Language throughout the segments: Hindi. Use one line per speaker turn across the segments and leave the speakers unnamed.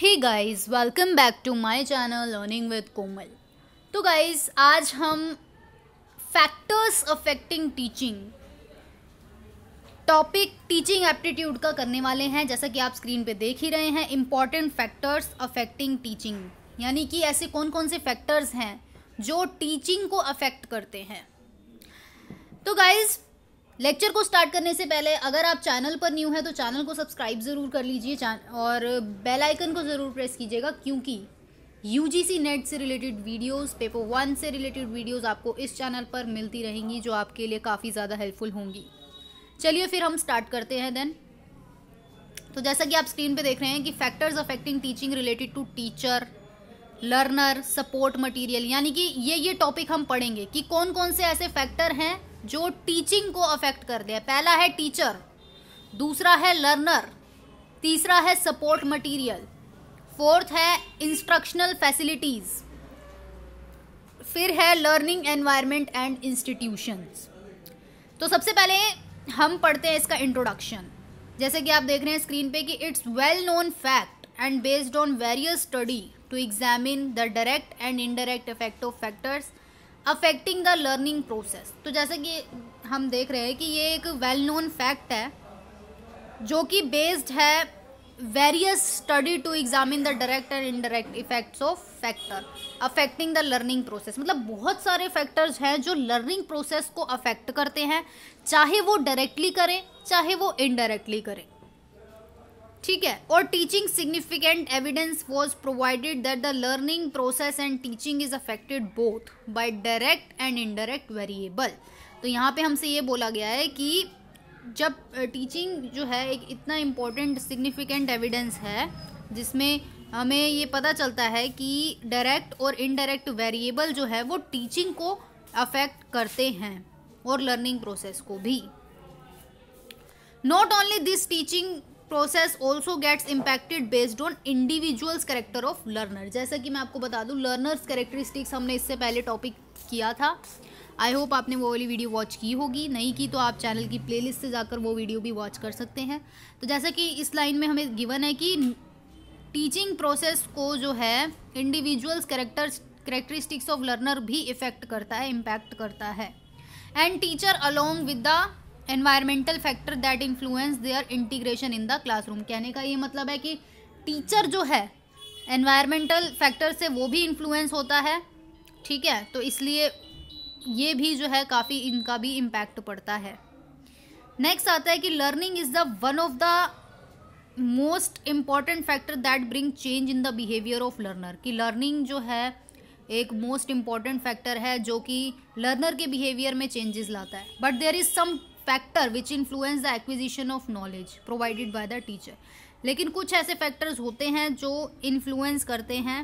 hey guys welcome back to my channel learning with Komal तो गाइस आज हम factors affecting teaching topic teaching aptitude का करने वाले हैं जैसा कि आप स्क्रीन पे देख ही रहे हैं इम्पॉर्टेंट फैक्टर्स अफेक्टिंग टीचिंग यानी कि ऐसे कौन कौन से फैक्टर्स हैं जो टीचिंग को अफेक्ट करते हैं तो गाइज लेक्चर को स्टार्ट करने से पहले अगर आप चैनल पर न्यू हैं तो चैनल को सब्सक्राइब ज़रूर कर लीजिए और बेल आइकन को ज़रूर प्रेस कीजिएगा क्योंकि यू नेट से रिलेटेड वीडियोस पेपर वन से रिलेटेड वीडियोस आपको इस चैनल पर मिलती रहेंगी जो आपके लिए काफ़ी ज़्यादा हेल्पफुल होंगी चलिए फिर हम स्टार्ट करते हैं देन तो जैसा कि आप स्क्रीन पर देख रहे हैं कि factors affecting teaching related to teacher learner support material यानी कि ये ये टॉपिक हम पढ़ेंगे कि कौन कौन से ऐसे फैक्टर हैं जो टीचिंग को अफेक्ट करते हैं पहला है टीचर दूसरा है लर्नर तीसरा है सपोर्ट मटेरियल फोर्थ है इंस्ट्रक्शनल फैसिलिटीज़ फिर है लर्निंग एनवायरनमेंट एंड इंस्टीट्यूशंस तो सबसे पहले हम पढ़ते हैं इसका इंट्रोडक्शन जैसे कि आप देख रहे हैं स्क्रीन पे कि it's well known fact and based on various study to examine the direct and indirect effect of factors affecting the learning process तो जैसे कि हम देख रहे हैं कि ये एक वेल नोन फैक्ट है जो कि बेस्ड है various study to examine the direct and indirect effects of factor affecting the learning process मतलब बहुत सारे फैक्टर्स हैं जो लर्निंग प्रोसेस को अफेक्ट करते हैं चाहे वो डायरेक्टली करें चाहे वो इनडायरेक्टली करें ठीक है और teaching significant evidence was provided that the learning process and teaching is affected both by direct and indirect variable तो यहाँ पे हमसे ये बोला गया है कि जब टीचिंग जो है एक इतना इम्पोर्टेंट सिग्निफिकेंट एविडेंस है जिसमें हमें ये पता चलता है कि डायरेक्ट और इनडायरेक्ट वेरिएबल जो है वो टीचिंग को अफेक्ट करते हैं और लर्निंग प्रोसेस को भी not only this teaching process also gets impacted based on individuals character of learner जैसा कि मैं आपको बता दूँ लर्नर्स करेक्टरिस्टिक्स हमने इससे पहले टॉपिक किया था आई होप आपने वो वाली वीडियो वॉच की होगी नहीं की तो आप चैनल की प्लेलिस्ट से जाकर वो वीडियो भी वॉच कर सकते हैं तो जैसा कि इस लाइन में हमें गिवन है कि टीचिंग प्रोसेस को जो है individuals characters characteristics of learner भी इफ़ेक्ट करता है इम्पैक्ट करता है and teacher along with the environmental factor that influence their integration in the classroom कहने का ये मतलब है कि टीचर जो है एनवायरमेंटल फैक्टर से वो भी इन्फ्लुएंस होता है ठीक है तो इसलिए ये भी जो है काफ़ी इनका भी इम्पैक्ट पड़ता है नेक्स्ट आता है कि learning is the one of the most important factor that bring change in the behaviour of learner कि लर्निंग जो है एक मोस्ट इम्पॉर्टेंट फैक्टर है जो कि लर्नर के बिहेवियर में चेंजेस लाता है but there is some factor which influence the acquisition of knowledge provided by the teacher लेकिन कुछ ऐसे फैक्टर्स होते हैं जो इन्फ्लुएंस करते हैं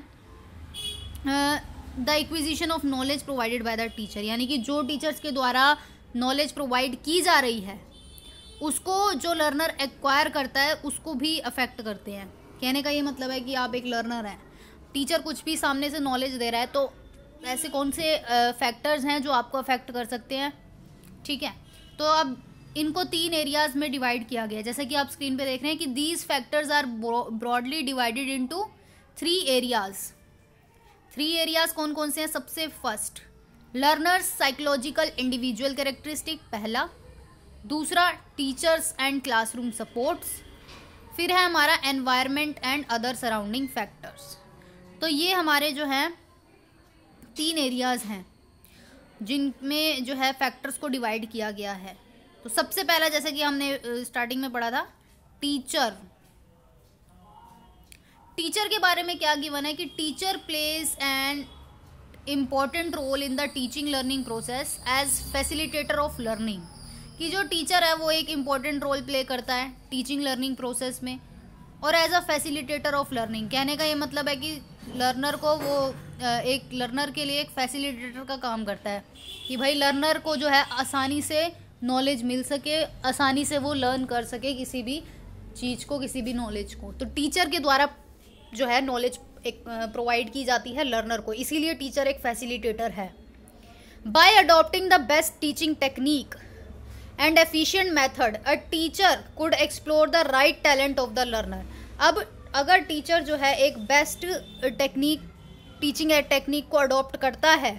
the acquisition of knowledge provided by the teacher यानी कि जो टीचर्स के द्वारा नॉलेज प्रोवाइड की जा रही है उसको जो लर्नर एक्वायर करता है उसको भी अफेक्ट करते हैं कहने का ये मतलब है कि आप एक लर्नर हैं टीचर कुछ भी सामने से नॉलेज दे रहा है तो ऐसे कौन से फैक्टर्स हैं जो आपको अफेक्ट कर सकते हैं ठीक है तो अब इनको तीन एरियाज में डिवाइड किया गया जैसे कि आप स्क्रीन पे देख रहे हैं कि these factors are broadly divided into three areas three areas कौन कौन से हैं सबसे first learners psychological individual characteristic पहला दूसरा टीचर्स एंड क्लासरूम सपोर्ट्स फिर है हमारा environment and other surrounding factors तो ये हमारे जो हैं तीन एरियाज़ हैं जिनमें जो है फैक्टर्स को डिवाइड किया गया है तो सबसे पहला जैसे कि हमने स्टार्टिंग में पढ़ा था टीचर टीचर के बारे में क्या गिवन है कि teacher plays and important role in the teaching learning process as facilitator of learning कि जो टीचर है वो एक इम्पॉर्टेंट रोल प्ले करता है टीचिंग लर्निंग प्रोसेस में और as a facilitator of learning कहने का ये मतलब है कि लर्नर को वो एक लर्नर के लिए एक फैसिलिटेटर का काम करता है कि भाई लर्नर को जो है आसानी से नॉलेज मिल सके आसानी से वो लर्न कर सके किसी भी चीज़ को किसी भी नॉलेज को तो टीचर के द्वारा जो है नॉलेज एक प्रोवाइड की जाती है लर्नर को इसीलिए टीचर एक फैसिलिटेटर है by adopting the best teaching technique and efficient method a teacher could explore the right talent of the learner अब अगर टीचर जो है एक बेस्ट टेक्निक टीचिंग टेक्निक को अडॉप्ट करता है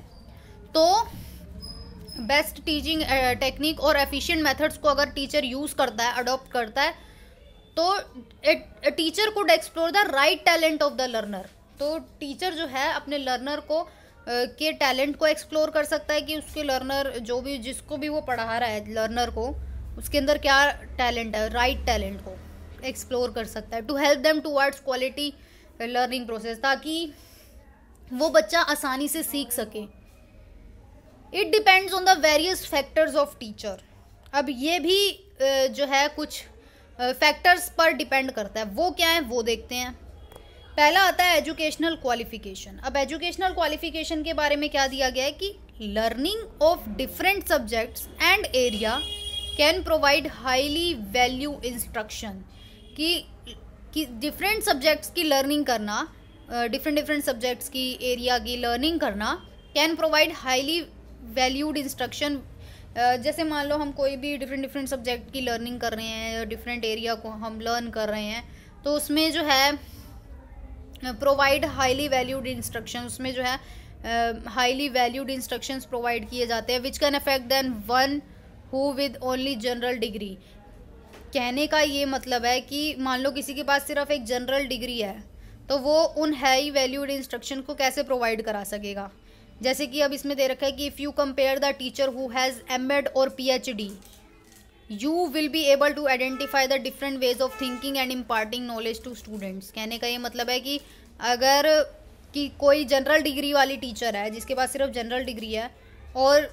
तो बेस्ट टीचिंग टेक्निक और एफिशिएंट मेथड्स को अगर टीचर यूज़ करता है अडॉप्ट करता है तो teacher could explore the right talent of the learner तो टीचर जो है अपने लर्नर को के टैलेंट को एक्सप्लोर कर सकता है कि उसके लर्नर जो भी जिसको भी वो पढ़ा रहा है लर्नर को उसके अंदर क्या टैलेंट है राइट टैलेंट को एक्सप्लोर कर सकता है to help them towards quality learning process ताकि वो बच्चा आसानी से सीख सके it depends on the various factors of teacher अब ये भी जो है कुछ फैक्टर्स पर डिपेंड करता है वो क्या है वो देखते हैं पहला आता है एजुकेशनल क्वालिफिकेशन अब एजुकेशनल क्वालिफिकेशन के बारे में क्या दिया गया है कि learning of different subjects and area can provide highly value instruction कि कि डिफरेंट सब्जेक्ट्स की लर्निंग करना डिफरेंट डिफरेंट सब्जेक्ट्स की एरिया की लर्निंग करना can provide highly valued instruction जैसे मान लो हम कोई भी डिफरेंट डिफरेंट सब्जेक्ट की लर्निंग कर रहे हैं डिफरेंट एरिया को हम लर्न कर रहे हैं तो उसमें जो है प्रोवाइड हाईली वैल्यूड इंस्ट्रक्शन उसमें जो है हाईली वैल्यूड इंस्ट्रक्शंस प्रोवाइड किए जाते हैं which can affect than one who with only general degree कहने का ये मतलब है कि मान लो किसी के पास सिर्फ एक जनरल डिग्री है तो वो उन हाई वैल्यूड इंस्ट्रक्शन को कैसे प्रोवाइड करा सकेगा जैसे कि अब इसमें दे रखा है कि if you compare the teacher who has M Ed और P H D you will be able to identify the different ways of thinking and imparting knowledge to students कहने का ये मतलब है कि अगर कि कोई जनरल डिग्री वाली टीचर है जिसके पास सिर्फ जनरल डिग्री है और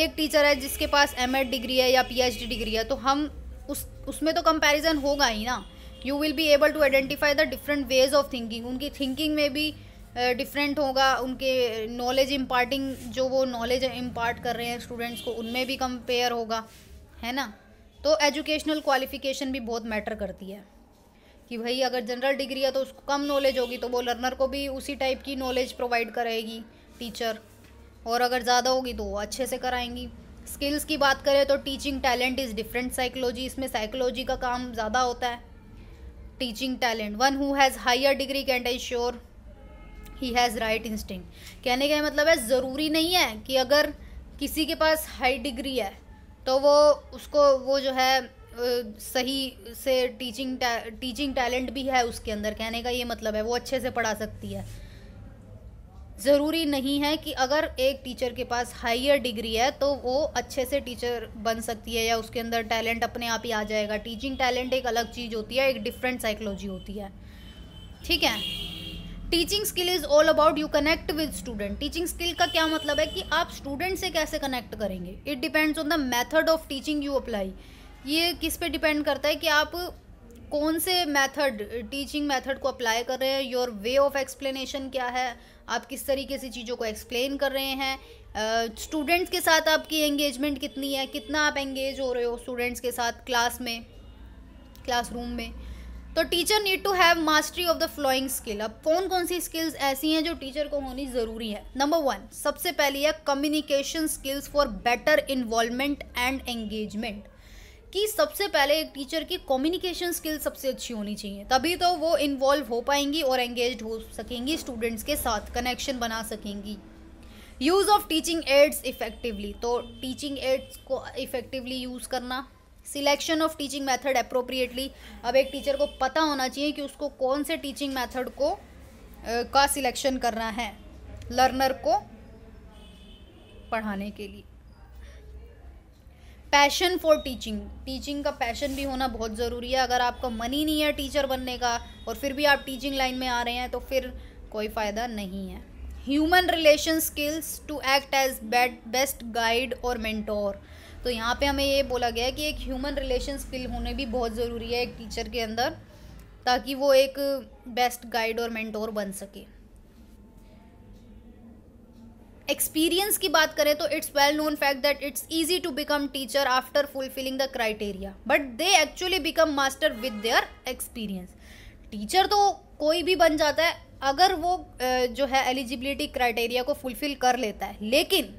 एक टीचर है जिसके पास एम डिग्री है या पी डिग्री है तो हम उस उसमें तो कंपैरिजन होगा ही ना you will be able to identify the different ways of thinking उनकी थिंकिंग में भी डिफरेंट uh, होगा उनके नॉलेज इम्पार्टिंग जो वो नॉलेज इम्पार्ट कर रहे हैं स्टूडेंट्स को उनमें भी कंपेयर होगा है ना तो एजुकेशनल क्वालिफिकेशन भी बहुत मैटर करती है कि भाई अगर जनरल डिग्री है तो उसको कम नॉलेज होगी तो वो लर्नर को भी उसी टाइप की नॉलेज प्रोवाइड करेगी टीचर और अगर ज़्यादा होगी तो वो अच्छे से कराएंगी स्किल्स की बात करें तो teaching talent is different psychology इसमें साइकोलॉजी का काम ज़्यादा होता है teaching talent one who has higher degree can I sure he has right instinct कहने का मतलब है ज़रूरी नहीं है कि अगर किसी के पास हाई डिग्री है तो वो उसको वो जो है सही से टीचिंग टीचिंग टैलेंट भी है उसके अंदर कहने का ये मतलब है वो अच्छे से पढ़ा सकती है ज़रूरी नहीं है कि अगर एक टीचर के पास हायर डिग्री है तो वो अच्छे से टीचर बन सकती है या उसके अंदर टैलेंट अपने आप ही आ जाएगा टीचिंग टैलेंट एक अलग चीज़ होती है एक डिफरेंट साइकोलॉजी होती है ठीक है teaching skill is all about you connect with student teaching skill का क्या मतलब है कि आप स्टूडेंट से कैसे कनेक्ट करेंगे it depends on the method of teaching you apply ये किस पे डिपेंड करता है कि आप कौन से मेथड टीचिंग मेथड को अप्लाई कर रहे हैं योर वे ऑफ एक्सप्लेनेशन क्या है आप किस तरीके से चीज़ों को एक्सप्लेन कर रहे हैं स्टूडेंट्स uh, के साथ आपकी एंगेजमेंट कितनी है कितना आप एंगेज हो रहे हो स्टूडेंट्स के साथ क्लास में क्लासरूम में तो teacher need to have mastery of the following skill अब कौन कौन सी स्किल्स ऐसी हैं जो टीचर को होनी ज़रूरी है नंबर वन सबसे पहली है communication skills for better involvement and engagement कि सबसे पहले एक टीचर की कम्युनिकेशन स्किल सबसे अच्छी होनी चाहिए तभी तो वो इन्वॉल्व हो पाएंगी और एंगेज हो सकेंगी स्टूडेंट्स के साथ कनेक्शन बना सकेंगी use of teaching aids effectively तो टीचिंग एड्स को इफ़ेक्टिवली यूज़ करना selection of teaching method appropriately अब एक टीचर को पता होना चाहिए कि उसको कौन से टीचिंग मैथड को का सिलेक्शन करना है लर्नर को पढ़ाने के लिए पैशन फॉर टीचिंग टीचिंग का पैशन भी होना बहुत ज़रूरी है अगर आपका मन ही नहीं है टीचर बनने का और फिर भी आप टीचिंग लाइन में आ रहे हैं तो फिर कोई फ़ायदा नहीं है human relation skills to act as bet best guide और मेंटोर तो यहाँ पे हमें ये बोला गया है कि एक ह्यूमन रिलेशन स्किल होने भी बहुत ज़रूरी है एक टीचर के अंदर ताकि वो एक बेस्ट गाइड और मेंटोर बन सके एक्सपीरियंस की बात करें तो it's well known fact that it's easy to become teacher after fulfilling the criteria but they actually become master with their experience teacher तो कोई भी बन जाता है अगर वो जो है एलिजिबिलिटी क्राइटेरिया को फुलफिल कर लेता है लेकिन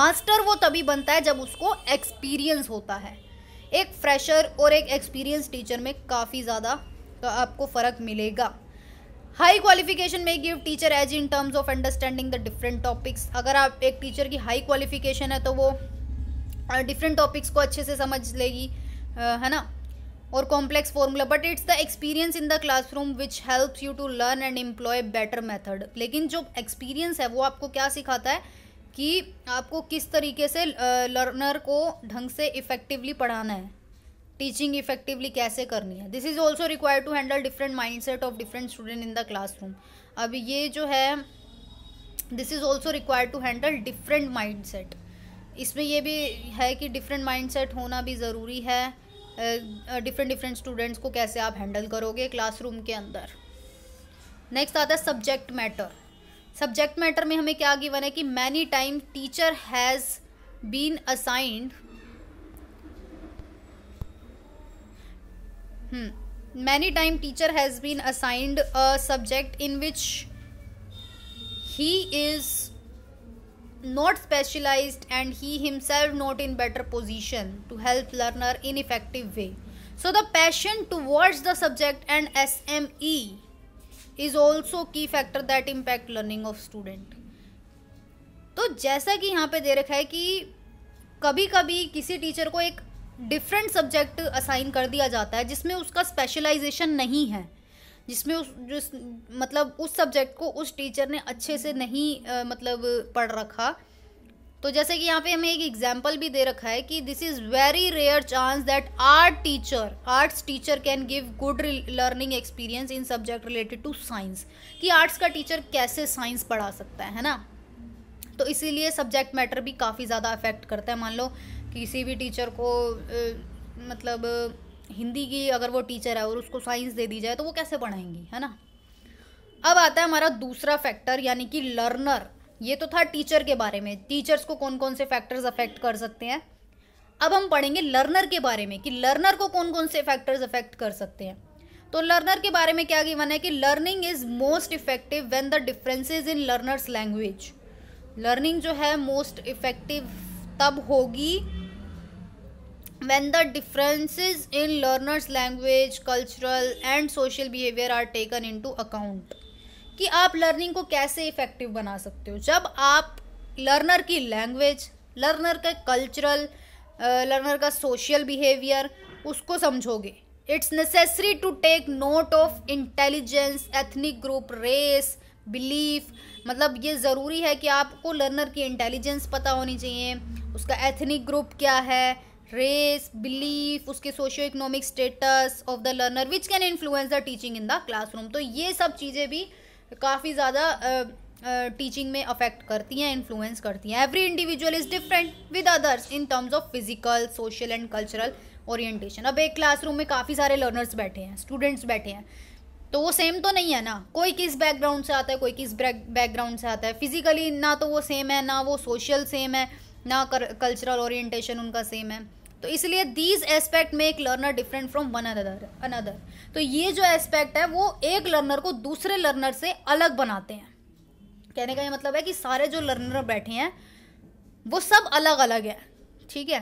मास्टर वो तभी बनता है जब उसको एक्सपीरियंस होता है एक फ्रेशर और एक एक्सपीरियंस टीचर में काफ़ी ज़्यादा तो आपको फ़र्क मिलेगा हाई क्वालिफिकेशन में give teacher edge in terms of understanding the different topics अगर आप एक टीचर की हाई क्वालिफिकेशन है तो वो डिफरेंट टॉपिक्स को अच्छे से समझ लेगी है ना और complex formula but it's the experience in the classroom which helps you to learn and employ better method लेकिन जो एक्सपीरियंस है वो आपको क्या सिखाता है कि आपको किस तरीके से लर्नर को ढंग से इफ़ेक्टिवली पढ़ाना है टीचिंग इफेक्टिवली कैसे करनी है this is also required to handle different mind set of different student in the classroom अब ये जो है this is also required to handle different mind set इसमें यह भी है कि डिफरेंट माइंड सेट होना भी ज़रूरी है डिफरेंट डिफरेंट स्टूडेंट्स को कैसे आप हैंडल करोगे क्लासरूम के अंदर नेक्स्ट आता है सब्जेक्ट मैटर सब्जेक्ट मैटर में हमें क्या गिवन है कि many time teacher has been assigned many time teacher has been assigned a subject in which he is not specialise and he himself not in better position to help learner in effective way so the passion towards the subject and S M E is also key factor that impact learning of student तो जैसा कि यहाँ पे दे रखा है कि कभी कभी किसी टीचर को एक डिफरेंट सब्जेक्ट असाइन कर दिया जाता है जिसमें उसका स्पेशलाइजेशन नहीं है जिसमें उस जिस मतलब उस सब्जेक्ट को उस टीचर ने अच्छे से नहीं आ, मतलब पढ़ रखा तो जैसे कि यहाँ पे हमें एक एग्जाम्पल भी दे रखा है कि this is very rare chance that art teacher arts teacher can give good learning experience in subject related to science कि आर्ट्स का टीचर कैसे साइंस पढ़ा सकता है है ना तो इसीलिए सब्जेक्ट मैटर भी काफ़ी ज़्यादा अफेक्ट करता है मान लो किसी भी टीचर को मतलब हिंदी की अगर वो टीचर है और उसको साइंस दे दी जाए तो वो कैसे पढ़ाएंगी है ना अब आता है हमारा दूसरा फैक्टर यानी कि लर्नर ये तो था टीचर के बारे में टीचर्स को कौन कौन से फैक्टर्स अफेक्ट कर सकते हैं अब हम पढ़ेंगे लर्नर के बारे में कि लर्नर को कौन कौन से फैक्टर्स अफेक्ट कर सकते हैं तो लर्नर के बारे में क्या गिवन है कि learning is most effective when the differences in learners language learning जो है मोस्ट इफेक्टिव तब होगी when the differences in learners language cultural and social behavior are taken into account कि आप लर्निंग को कैसे इफेक्टिव बना सकते हो जब आप लर्नर की लैंग्वेज लर्नर का कल्चरल लर्नर का सोशल बिहेवियर उसको समझोगे it's necessary to take note of intelligence ethnic group race belief मतलब ये ज़रूरी है कि आपको लर्नर की इंटेलिजेंस पता होनी चाहिए उसका एथनिक ग्रुप क्या है रेस बिलीफ उसके socio economic status of the learner which can influence the teaching in the classroom तो ये सब चीज़ें भी काफ़ी ज़्यादा टीचिंग में अफेक्ट करती हैं इन्फ्लुएंस करती हैं every individual is different with others in terms of physical social and cultural orientation अब एक क्लासरूम में काफ़ी सारे लर्नर्स बैठे हैं स्टूडेंट्स बैठे हैं तो वो सेम तो नहीं है ना कोई किस बैकग्राउंड से आता है कोई किस बैकग्राउंड से आता है फिजिकली ना तो वो सेम है ना वो सोशल सेम है ना कल्चरल ओरिएंटेशन उनका सेम है तो इसलिए दीज एस्पेक्ट में एक learner different from one another another तो ये जो एस्पेक्ट है वो एक लर्नर को दूसरे लर्नर से अलग बनाते हैं कहने का ये मतलब है कि सारे जो लर्नर बैठे हैं वो सब अलग अलग है ठीक है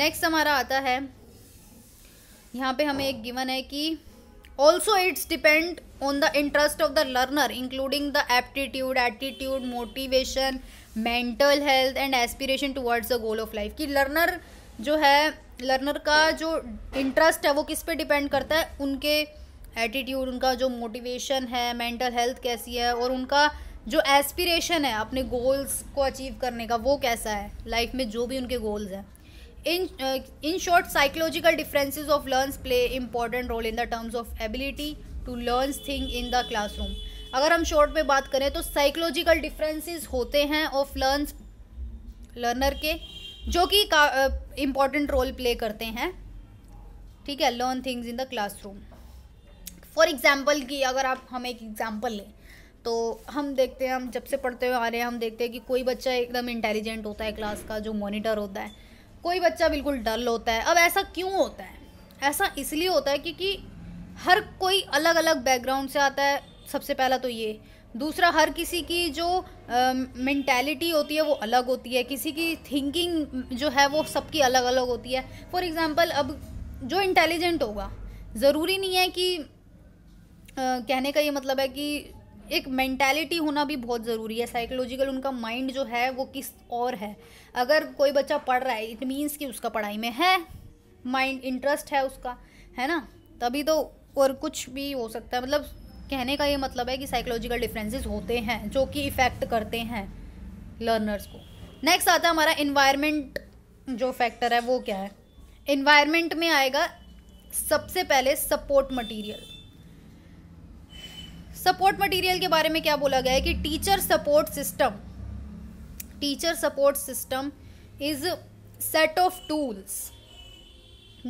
नेक्स्ट हमारा आता है यहाँ पे हमें एक गिवन है कि also it's depend on the interest of the learner including the aptitude attitude motivation mental health and aspiration towards the goal of life कि learner जो है learner का जो interest है वो किस पे depend करता है उनके attitude उनका जो motivation है mental health कैसी है और उनका जो एस्पिरेशन है अपने गोल्स को अचीव करने का वो कैसा है लाइफ में जो भी उनके गोल्स हैं in in short psychological psychological of of play important role in the terms of ability to learn thing in the classroom अगर हम शॉर्ट में बात करें तो साइकोलॉजिकल डिफरेंसेस होते हैं ऑफ लर्नस लर्नर के जो कि इम्पॉर्टेंट रोल प्ले करते हैं ठीक है learn things in the classroom for example की अगर आप हम एक एग्जाम्पल लें तो हम देखते हैं हम जब से पढ़ते हुए आ रहे हैं हम देखते हैं कि कोई बच्चा एकदम इंटेलिजेंट होता है क्लास का जो मॉनिटर होता है कोई बच्चा बिल्कुल डल होता है अब ऐसा क्यों होता है ऐसा इसलिए होता है क्योंकि हर कोई अलग अलग बैकग्राउंड से आता है सबसे पहला तो ये दूसरा हर किसी की जो मैंटेलिटी होती है वो अलग होती है किसी की थिंकिंग जो है वो सबकी अलग अलग होती है फॉर एग्ज़ाम्पल अब जो इंटेलिजेंट होगा ज़रूरी नहीं है कि आ, कहने का ये मतलब है कि एक मेंटालिटी होना भी बहुत ज़रूरी है साइकोलॉजिकल उनका माइंड जो है वो किस और है अगर कोई बच्चा पढ़ रहा है इट मीन्स कि उसका पढ़ाई में है माइंड इंटरेस्ट है उसका है ना तभी तो और कुछ भी हो सकता है मतलब कहने का ये मतलब है कि साइकोलॉजिकल डिफरेंसेस होते हैं जो कि इफ़ेक्ट करते हैं लर्नर्स को नेक्स्ट आता है हमारा इन्वायरमेंट जो फैक्टर है वो क्या है इन्वायरमेंट में आएगा सबसे पहले सपोर्ट मटीरियल सपोर्ट मटेरियल के बारे में क्या बोला गया है कि teacher support system teacher support system is set of tools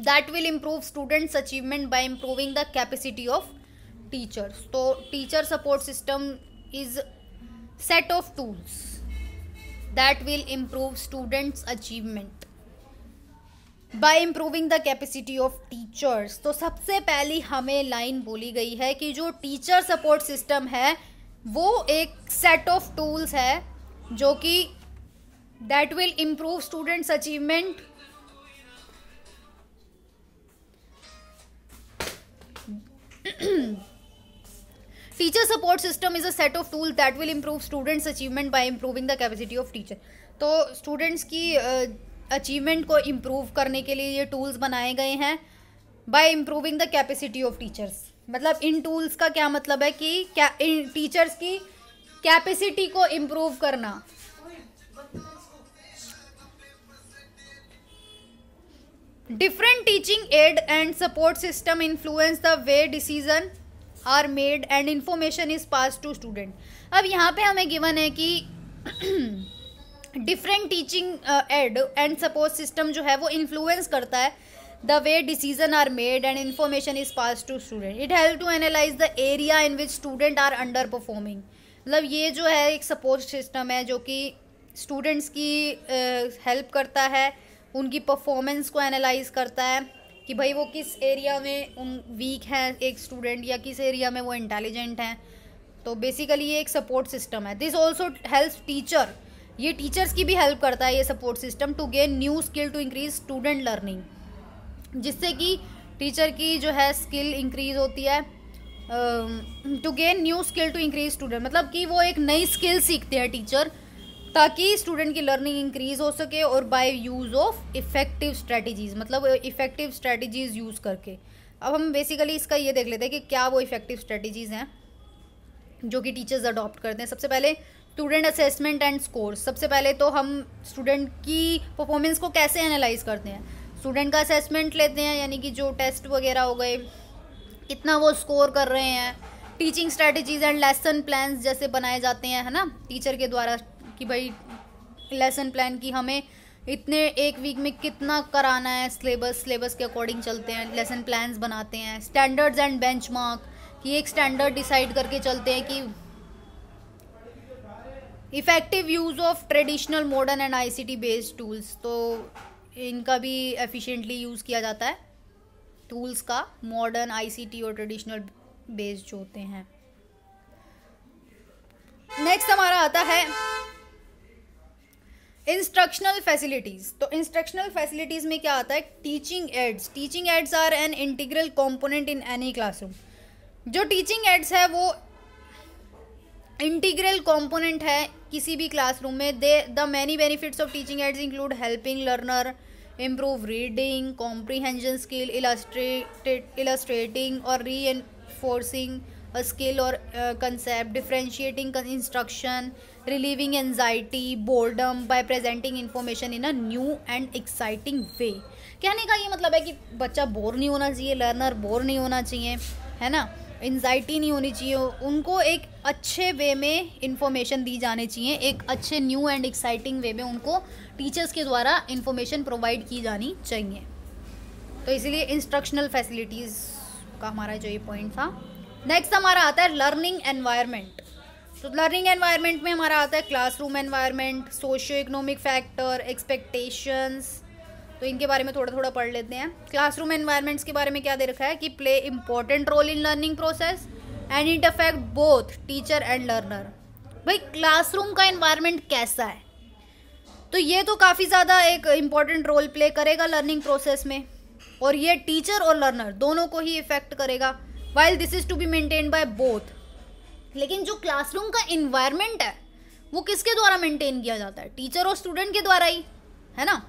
that will improve students achievement by improving the capacity of teachers तो teacher support system is set of tools that will improve students achievement by improving the capacity of teachers तो सबसे पहली हमें लाइन बोली गई है कि जो टीचर सपोर्ट सिस्टम है वो एक सेट ऑफ टूल्स है जो कि that will improve students achievement teacher support system is a set of tool that will improve students achievement by improving the capacity of teacher तो स्टूडेंट्स की uh, अचीवमेंट को इम्प्रूव करने के लिए ये टूल्स बनाए गए हैं by improving the capacity of teachers मतलब इन टूल्स का क्या मतलब है कि क्या इन टीचर्स की कैपेसिटी को इम्प्रूव करना different teaching aid and support system influence the way decision are made and information is pass to student अब यहाँ पे हमें गिवन है कि different teaching aid and support system जो है वो इन्फ्लुएंस करता है the way decision are made and information is pass to student it help to analyse the area in which student are under performing मतलब ये जो है एक सपोर्ट सिस्टम है जो कि स्टूडेंट्स की हेल्प uh, करता है उनकी परफॉर्मेंस को एनालाइज करता है कि भाई वो किस एरिया में उन वीक हैं एक स्टूडेंट या किस एरिया में वो इंटेलिजेंट हैं तो बेसिकली ये एक सपोर्ट सिस्टम है दिस ऑल्सो हेल्प टीचर ये टीचर्स की भी हेल्प करता है ये support system to gain new skill to increase student learning जिससे कि टीचर की जो है स्किल इंक्रीज होती है to gain new skill to increase student मतलब कि वो एक नई स्किल सीखते हैं टीचर ताकि स्टूडेंट की लर्निंग इंक्रीज हो सके और by use of effective strategies मतलब इफ़ेक्टिव स्ट्रेटजीज़ यूज़ करके अब हम बेसिकली इसका ये देख लेते हैं कि क्या वो इफ़ेक्टिव स्ट्रेटजीज़ हैं जो कि टीचर्स अडॉप्ट करते हैं सबसे पहले स्टूडेंट असेसमेंट एंड स्कोर सबसे पहले तो हम स्टूडेंट की परफॉर्मेंस को कैसे एनालाइज करते हैं स्टूडेंट का असेसमेंट लेते हैं यानी कि जो टेस्ट वगैरह हो गए कितना वो स्कोर कर रहे हैं teaching strategies and lesson plan जैसे बनाए जाते हैं है ना टीचर के द्वारा कि भाई लेसन प्लान की हमें इतने एक वीक में कितना कराना है सिलेबस सिलेबस के अकॉर्डिंग चलते हैं लेसन प्लान्स बनाते हैं स्टैंडर्ड्स एंड बेंचमार्क कि एक स्टैंडर्ड डिसाइड करके चलते हैं कि effective use of traditional modern and ICT based tools तो इनका भी एफिशिएंटली यूज़ किया जाता है टूल्स का मॉडर्न आईसीटी और ट्रेडिशनल बेस्ड जो होते हैं नेक्स्ट हमारा आता है इंस्ट्रक्शनल फैसिलिटीज़ तो इंस्ट्रक्शनल फैसिलिटीज़ में क्या आता है teaching aids teaching aids are an integral component in any classroom जो टीचिंग एड्स है वो इंटीग्रल कॉम्पोनेंट है किसी भी क्लासरूम में they the many benefits of teaching aids include helping learner improve reading comprehension skill illustrating और री एनफोर्सिंग स्किल और concept differentiating instruction relieving anxiety boredom by presenting information in a new and exciting way कहने का ये मतलब है कि बच्चा बोर नहीं होना चाहिए लर्नर बोर नहीं होना चाहिए है ना एनजाइटी नहीं होनी चाहिए उनको एक अच्छे वे में इंफॉर्मेशन दी जानी चाहिए एक अच्छे न्यू एंड एक्साइटिंग वे में उनको टीचर्स के द्वारा इंफॉर्मेशन प्रोवाइड की जानी चाहिए तो इसीलिए इंस्ट्रक्शनल फैसिलिटीज़ का हमारा जो ये पॉइंट था नेक्स्ट हमारा आता है लर्निंग एनवायरनमेंट तो लर्निंग एनवायरनमेंट में हमारा आता है classroom environment socio economic factor expectations तो इनके बारे में थोड़ा थोड़ा पढ़ लेते हैं क्लासरूम एनवायरमेंट्स के बारे में क्या दे रखा है कि play important role in learning process and it affect both teacher and learner भाई क्लासरूम का इन्वायरमेंट कैसा है तो ये तो काफ़ी ज़्यादा एक इम्पॉर्टेंट रोल प्ले करेगा लर्निंग प्रोसेस में और ये टीचर और लर्नर दोनों को ही इफेक्ट करेगा while this is to be maintain by both लेकिन जो क्लासरूम का इन्वायरमेंट है वो किसके द्वारा मेंटेन किया जाता है टीचर और स्टूडेंट के द्वारा ही है ना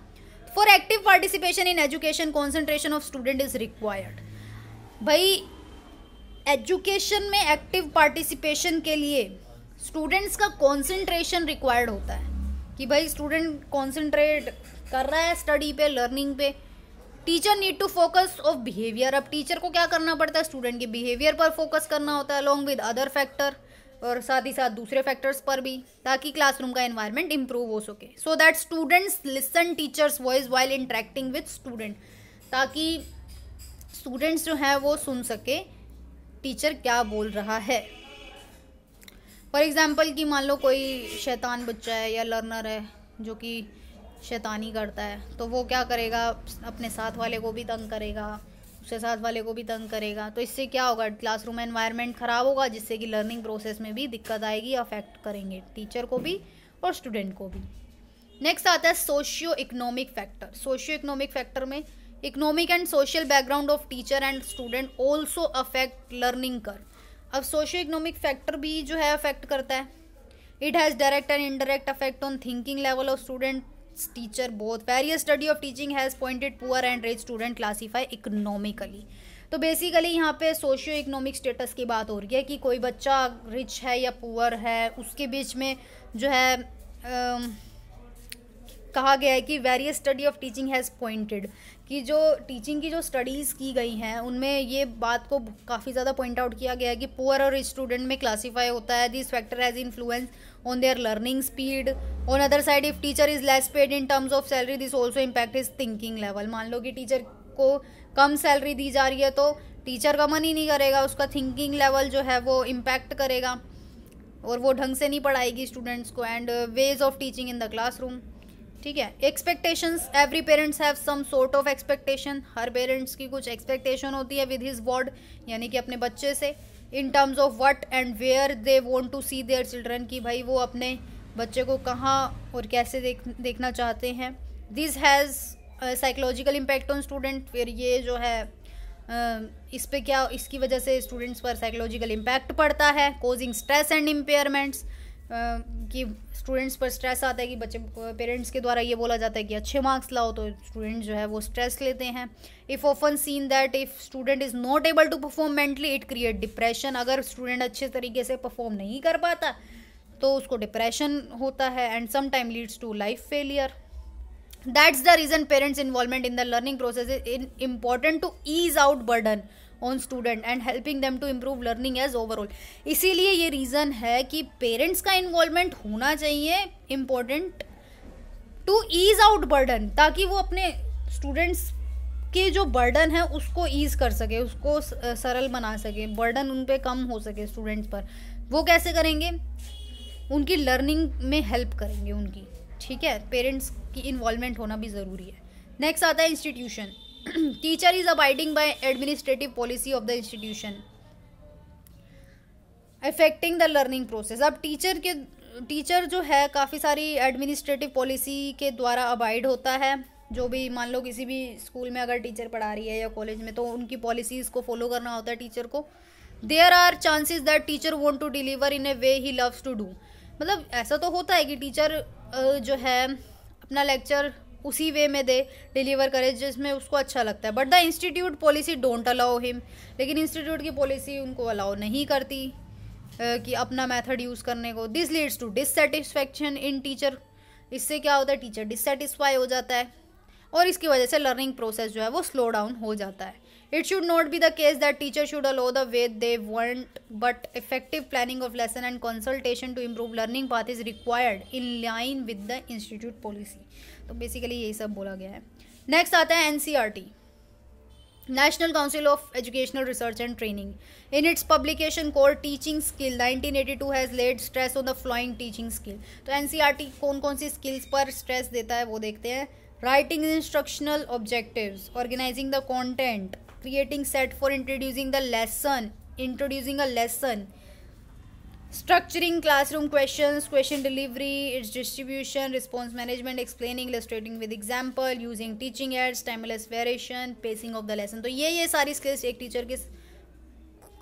for active participation in education concentration of student is required भाई एजुकेशन में एक्टिव पार्टिसिपेशन के लिए स्टूडेंट्स का कॉन्सेंट्रेशन रिक्वायर्ड होता है कि भाई स्टूडेंट कॉन्सेंट्रेट कर रहा है स्टडी पे लर्निंग पे teacher need to focus of behaviour अब टीचर को क्या करना पड़ता है स्टूडेंट के बिहेवियर पर फोकस करना होता है अलॉन्ग विद अदर फैक्टर और साथ ही साथ दूसरे फैक्टर्स पर भी ताकि क्लासरूम का एनवायरनमेंट इम्प्रूव हो सके so that students listen teachers voice while interacting with student ताकि स्टूडेंट्स जो हैं वो सुन सके टीचर क्या बोल रहा है फॉर एग्ज़ाम्पल कि मान लो कोई शैतान बच्चा है या लर्नर है जो कि शैतानी करता है तो वो क्या करेगा अपने साथ वाले को भी तंग करेगा उसके साथ वाले को भी तंग करेगा तो इससे क्या होगा क्लासरूम एनवायरनमेंट ख़राब होगा जिससे कि लर्निंग प्रोसेस में भी दिक्कत आएगी अफेक्ट करेंगे टीचर को भी और स्टूडेंट को भी नेक्स्ट आता है socio economic factor socio economic factor में economic and social background of teacher and student also affect learning कर अब सोशियो इकोनॉमिक फैक्टर भी जो है अफेक्ट करता है it has direct and indirect affect on thinking level of student teacher बहुत various study of teaching has pointed poor and rage student classify economically तो बेसिकली यहाँ पे सोशियो इकोनॉमिक स्टेटस की बात हो रही है कि कोई बच्चा रिच है या पुअर है उसके बीच में जो है कहा गया है कि various study of teaching has pointed कि जो टीचिंग की जो स्टडीज़ की गई हैं उनमें ये बात को काफ़ी ज़्यादा पॉइंट आउट किया गया है कि पुअर और स्टूडेंट में क्लासीफाई होता है this factor has influence on their learning speed on other side if teacher is less paid in terms of salary this also impact is thinking level मान लो कि टीचर को कम सैलरी दी जा रही है तो टीचर का मन ही नहीं करेगा उसका थिंकिंग लेवल जो है वो इम्पैक्ट करेगा और वो ढंग से नहीं पढ़ाएगी स्टूडेंट्स को and ways of teaching in the classroom ठीक है expectations every parents have some sort of expectation हर पेरेंट्स की कुछ एक्सपेक्टेशन होती है विद हिज वर्ड यानी कि अपने बच्चे से in terms of what and where they want to see their children कि भाई वो अपने बच्चे को कहाँ और कैसे देख देखना चाहते हैं this has psychological impact on student फिर ये जो है uh, इस पर क्या इसकी वजह से स्टूडेंट्स पर साइकोलॉजिकल इम्पैक्ट पड़ता है कोजिंग स्ट्रेस एंड इम्पेयरमेंट्स कि स्टूडेंट्स पर स्ट्रेस आता है कि बच्चे पेरेंट्स के द्वारा ये बोला जाता है कि अच्छे मार्क्स लाओ तो स्टूडेंट जो है वो स्ट्रेस लेते हैं if often seen that if student is not able to perform mentally it create depression अगर स्टूडेंट अच्छे तरीके से परफॉर्म नहीं कर पाता तो उसको डिप्रेशन होता है and some time leads to life failure that's the reason parents involvement in the learning process is in important to ease out burden on student and helping them to improve learning as overall इसीलिए ये रीज़न है कि पेरेंट्स का इन्वॉल्वमेंट होना चाहिए important to ease out burden ताकि वो अपने स्टूडेंट्स के जो बर्डन है उसको ईज कर सके उसको सरल बना सके बर्डन उन पर कम हो सके स्टूडेंट्स पर वो कैसे करेंगे उनकी लर्निंग में हेल्प करेंगे उनकी ठीक है पेरेंट्स की इन्वॉल्वमेंट होना भी ज़रूरी है नेक्स्ट आता है institution teacher is abiding by administrative policy of the institution affecting the learning process अब टीचर के टीचर जो है काफ़ी सारी एडमिनिस्ट्रेटिव पॉलिसी के द्वारा अबाइड होता है जो भी मान लो किसी भी स्कूल में अगर टीचर पढ़ा रही है या कॉलेज में तो उनकी पॉलिसीज़ को फॉलो करना होता है टीचर को there are chances that teacher want to deliver in a way he loves to do मतलब ऐसा तो होता है कि टीचर जो है अपना लेक्चर उसी वे में दे डिलीवर करे जिसमें उसको अच्छा लगता है but the institute policy don't allow him लेकिन इंस्टीट्यूट की पॉलिसी उनको अलाउ नहीं करती कि अपना मेथड यूज़ करने को this leads to dissatisfaction in teacher इससे क्या होता है टीचर डिससेटिस्फाई हो जाता है और इसकी वजह से लर्निंग प्रोसेस जो है वो स्लो डाउन हो जाता है it should not be the case that teacher should allow the way they want but effective planning of lesson and consultation to improve learning path is required in line with the institute policy तो बेसिकली यही सब बोला गया है नेक्स्ट आता है N T national council of educational research and training in its publication core teaching skill 1982 eighty two has laid stress on the flowing teaching skill तो N e C R T कौन कौन सी स्किल्स पर स्ट्रेस देता है वो देखते हैं writing instructional objective organizing the content creating set for introducing the lesson introducing a lesson structuring classroom question question delivery its distribution response management explaining illustrating with example using teaching aids timeless variation pacing of the lesson तो ये ये सारी स्किल्स एक टीचर के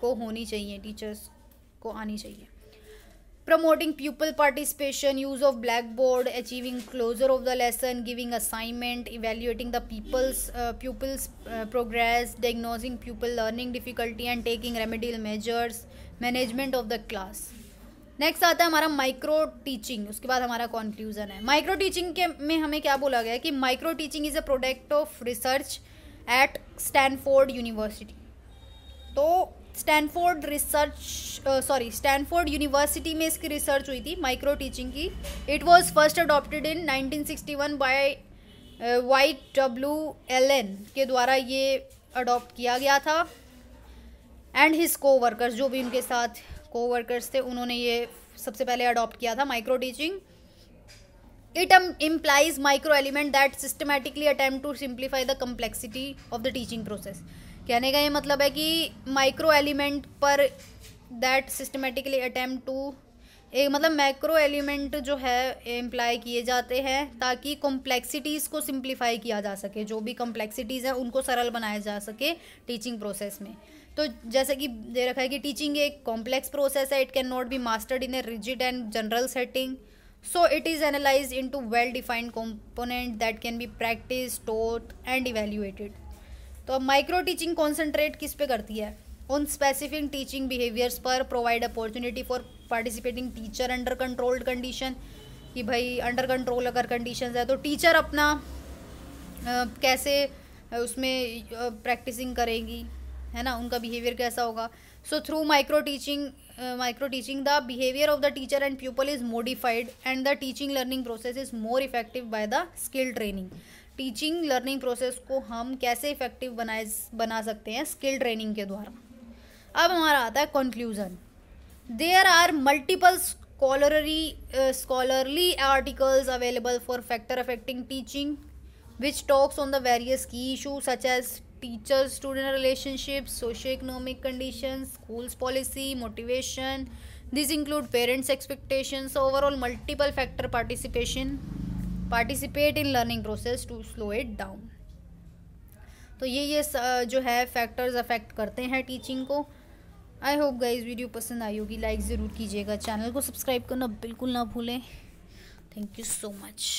को होनी चाहिए टीचर्स को आनी चाहिए promoting pupil participation use of blackboard achieving closure of the lesson giving assignment evaluating the pupils uh, pupils uh, progress diagnosing pupil learning difficulty and taking remedial measures management of the class next आता है हमारा माइक्रो टीचिंग उसके बाद हमारा कॉन्क्लूजन है माइक्रो टीचिंग के में हमें क्या बोला गया है कि micro teaching is a product of research at Stanford university तो Stanford research sorry Stanford university में इसकी रिसर्च हुई थी माइक्रो टीचिंग की it was first adopted in 1961 by Y W L N के द्वारा ये अडॉप्ट किया गया था एंड हिज को वर्कर्स जो भी उनके साथ को वर्कर्स थे उन्होंने ये सबसे पहले अडॉप्ट किया था micro teaching it um implies micro element that systematically attempt simplify the the of the teaching process कहने का ये मतलब है कि माइक्रो एलिमेंट पर दैट सिस्टमेटिकली अटैम्प टू एक मतलब मैक्रो एलिमेंट जो है एम्प्लाई किए जाते हैं ताकि कॉम्प्लेक्सिटीज़ को सिंप्लीफाई किया जा सके जो भी कॉम्प्लेक्सिटीज़ हैं उनको सरल बनाया जा सके टीचिंग प्रोसेस में तो जैसे कि दे रखा है कि टीचिंग एक कॉम्प्लेक्स प्रोसेस है it can not be mastered in a rigid and general setting so it is analyse into well defined component that can be practice taught and evaluated तो अब माइक्रो टीचिंग कॉन्सेंट्रेट किस पे करती है ऑन स्पेसिफिक टीचिंग बिहेवियर्स पर provide opportunity for participating teacher under controlled condition कि भाई अंडर कंट्रोल अगर कंडीशन है तो टीचर अपना आ, कैसे उसमें प्रैक्टिसिंग करेंगी है ना उनका बिहेवियर कैसा होगा so through micro teaching micro teaching the behaviour of the teacher and people is modified and the teaching learning process is more effective by the skill training teaching learning process को हम कैसे इफेक्टिव बनाए बना सकते हैं स्किल ट्रेनिंग के द्वारा अब हमारा आता है conclusion there are multiple scholarly scholarly articles available for factor affecting teaching which talks on the various key issue such as teacher student relationship socio economic condition schools policy motivation this include parents expectation overall multiple factor participation participate in learning process to slow it down तो ये ये जो है फैक्टर्स अफेक्ट करते हैं टीचिंग को आई होप गई वीडियो पसंद आई होगी लाइक ज़रूर कीजिएगा चैनल को सब्सक्राइब करना बिल्कुल ना भूलें थैंक यू सो मच